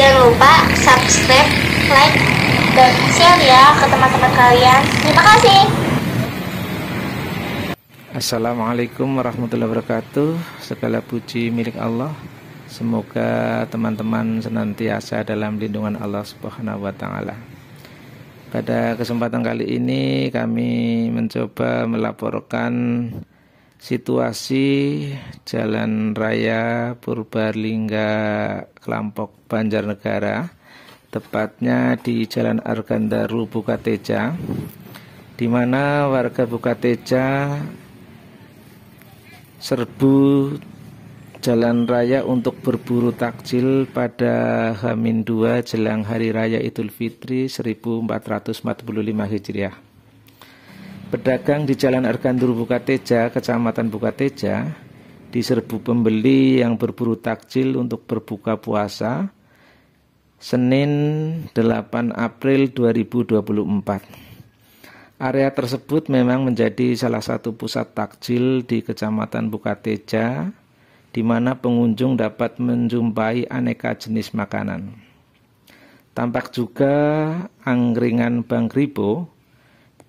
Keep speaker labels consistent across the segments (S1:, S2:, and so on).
S1: Jangan lupa subscribe, like, dan share ya ke teman-teman kalian. Terima kasih. Assalamualaikum warahmatullahi wabarakatuh. Segala puji milik Allah. Semoga teman-teman senantiasa dalam lindungan Allah Subhanahu wa taala. Pada kesempatan kali ini kami mencoba melaporkan situasi Jalan Raya Purbalingga Kelampok Banjarnegara tepatnya di Jalan Argandaru Bukateja di mana warga Bukateja serbu jalan raya untuk berburu takjil pada Hamin 2 jelang hari raya Idul Fitri 1445 Hijriah. Pedagang di Jalan Argandur Bukateja, Kecamatan Bukateja, diserbu pembeli yang berburu takjil untuk berbuka puasa Senin 8 April 2024. Area tersebut memang menjadi salah satu pusat takjil di Kecamatan Bukateja, di mana pengunjung dapat menjumpai aneka jenis makanan. Tampak juga angkringan Bang Ribo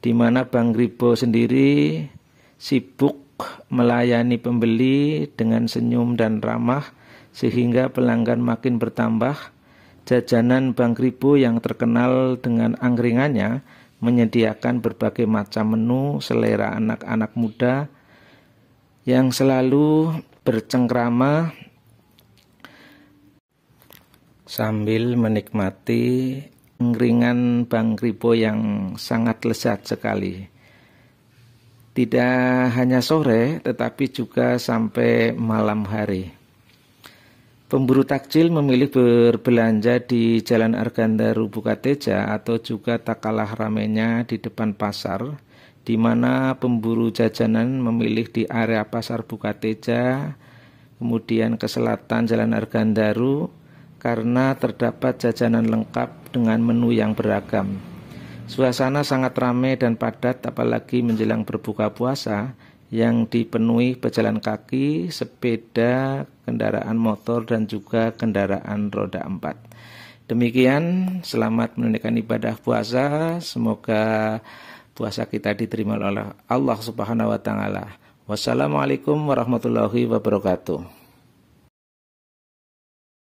S1: di mana Bang Ribo sendiri sibuk melayani pembeli dengan senyum dan ramah sehingga pelanggan makin bertambah. Jajanan Bang Ribo yang terkenal dengan angkringannya menyediakan berbagai macam menu selera anak-anak muda yang selalu bercengkrama sambil menikmati ringan Bang Kripo yang sangat lezat sekali. Tidak hanya sore, tetapi juga sampai malam hari. Pemburu takjil memilih berbelanja di Jalan Arganda Rubukateja atau juga tak kalah ramenya di depan pasar, di mana pemburu jajanan memilih di area pasar Bukateja, kemudian ke selatan Jalan Argandaru, karena terdapat jajanan lengkap dengan menu yang beragam. Suasana sangat ramai dan padat apalagi menjelang berbuka puasa yang dipenuhi pejalan kaki, sepeda, kendaraan motor dan juga kendaraan roda empat. Demikian, selamat menunaikan ibadah puasa. Semoga puasa kita diterima oleh Allah Subhanahu wa taala. Wassalamualaikum warahmatullahi wabarakatuh.